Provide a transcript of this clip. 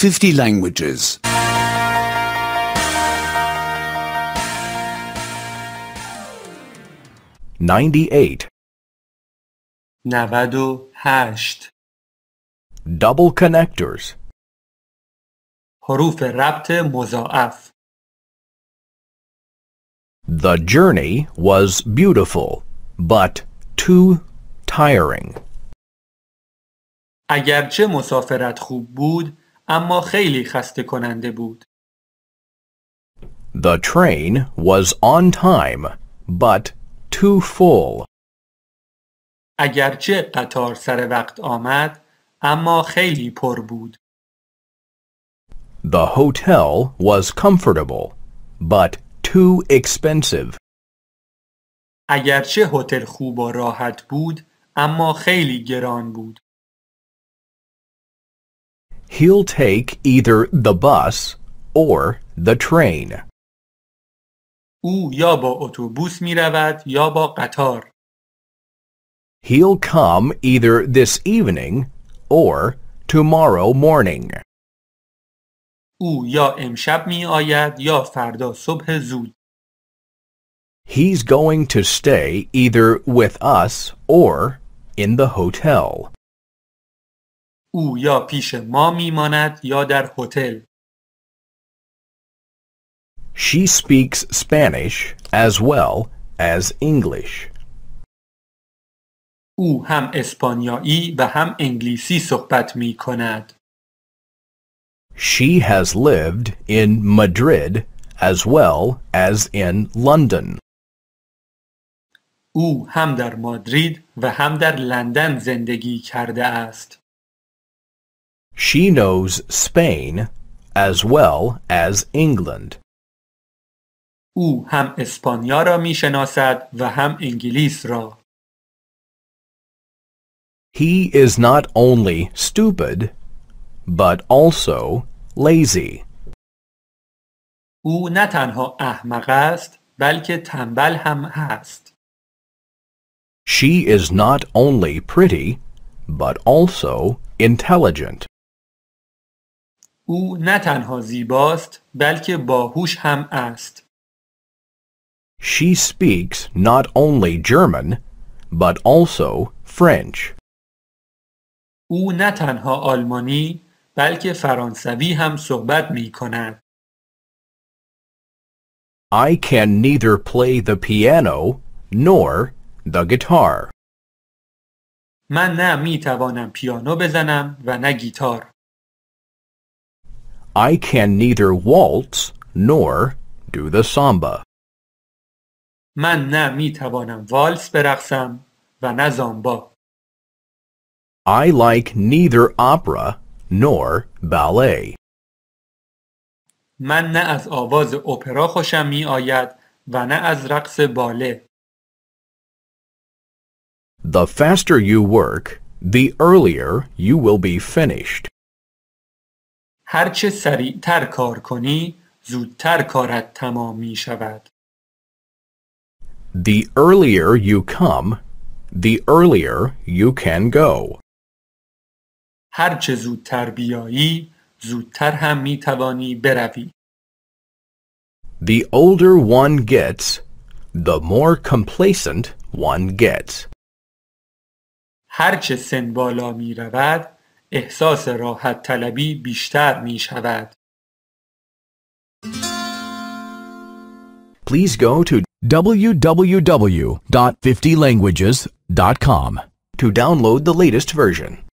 50 languages. 98 98 Double connectors حروف ربط مضاعف The journey was beautiful but too tiring اگرچه مسافرت خوب بود اما خیلی خسته کننده بود. The train was on time but too full. اگرچه قطار سر وقت آمد اما خیلی پر بود. The hotel was comfortable but too expensive. اگرچه هتل خوب و راحت بود اما خیلی گران بود. He'll take either the bus or the train. او یا با اتوبوس می رود یا با قطار. He'll come either this evening or tomorrow morning. او یا امشب می آید یا فردا صبح زود. He's going to stay either with us or in the hotel. او یا پیش ما میماند یا در هتل. She speaks Spanish as well as English. او هم اسپانیایی و هم انگلیسی صحبت می کند. She has lived in Madrid as well as in London. او هم در مادرید و هم در لندن زندگی کرده است. She knows Spain as well as England. او هم اسپانیا را میشناسد و هم انگلیس را. He is not only stupid but also lazy. او نه تنها احمق است بلکه تنبل هم هست. She is not only pretty but also intelligent. او نه تنها زیباست بلکه باهوش هم است. She speaks not only German but also French. او نه تنها آلمانی بلکه فرانسوی هم صحبت می کند. I can neither play the piano nor the guitar. من نه می توانم پیانو بزنم و نه گیتار. I can neither waltz nor do the samba. من نه می توانم والس برقصم و نه زامبا. I like neither opera nor ballet. من نه از آواز اپرا خوشم می آید و نه از رقص باله. The faster you work, the earlier you will be finished. هرچه سریعتر کار کنی زودتر کارت تمام می شود. The earlier you come, the earlier you can go. هرچه زودتر بیایی زودتر هم می توانی بروی. The older one gets, the more complacent one gets. هرچه سن بالا می رود احساس راحت طلبی بیشتر می شود. Please go to www.50languages.com to download the latest version.